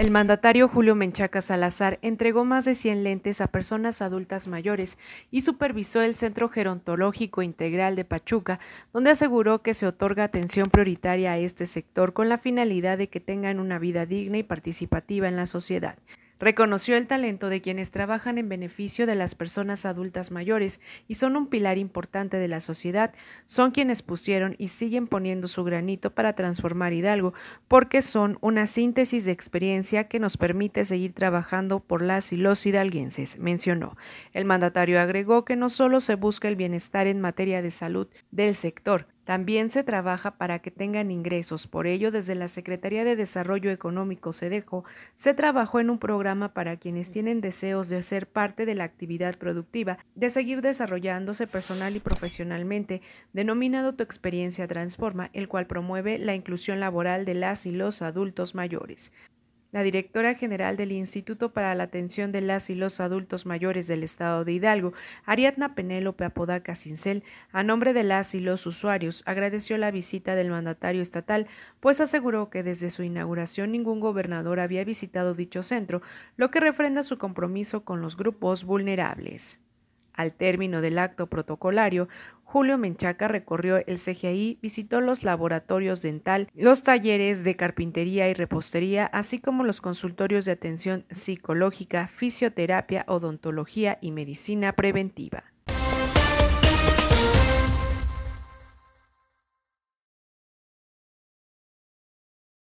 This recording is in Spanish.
El mandatario Julio Menchaca Salazar entregó más de 100 lentes a personas adultas mayores y supervisó el Centro Gerontológico Integral de Pachuca, donde aseguró que se otorga atención prioritaria a este sector con la finalidad de que tengan una vida digna y participativa en la sociedad. Reconoció el talento de quienes trabajan en beneficio de las personas adultas mayores y son un pilar importante de la sociedad, son quienes pusieron y siguen poniendo su granito para transformar Hidalgo, porque son una síntesis de experiencia que nos permite seguir trabajando por las y los hidalguenses, mencionó. El mandatario agregó que no solo se busca el bienestar en materia de salud del sector, también se trabaja para que tengan ingresos. Por ello, desde la Secretaría de Desarrollo Económico SEDEJO se trabajó en un programa para quienes tienen deseos de ser parte de la actividad productiva, de seguir desarrollándose personal y profesionalmente, denominado Tu experiencia transforma, el cual promueve la inclusión laboral de las y los adultos mayores la directora general del Instituto para la Atención de las y los Adultos Mayores del Estado de Hidalgo, Ariadna Penélope Apodaca Cincel, a nombre de las y los usuarios, agradeció la visita del mandatario estatal, pues aseguró que desde su inauguración ningún gobernador había visitado dicho centro, lo que refrenda su compromiso con los grupos vulnerables. Al término del acto protocolario, Julio Menchaca recorrió el CGI, visitó los laboratorios dental, los talleres de carpintería y repostería, así como los consultorios de atención psicológica, fisioterapia, odontología y medicina preventiva.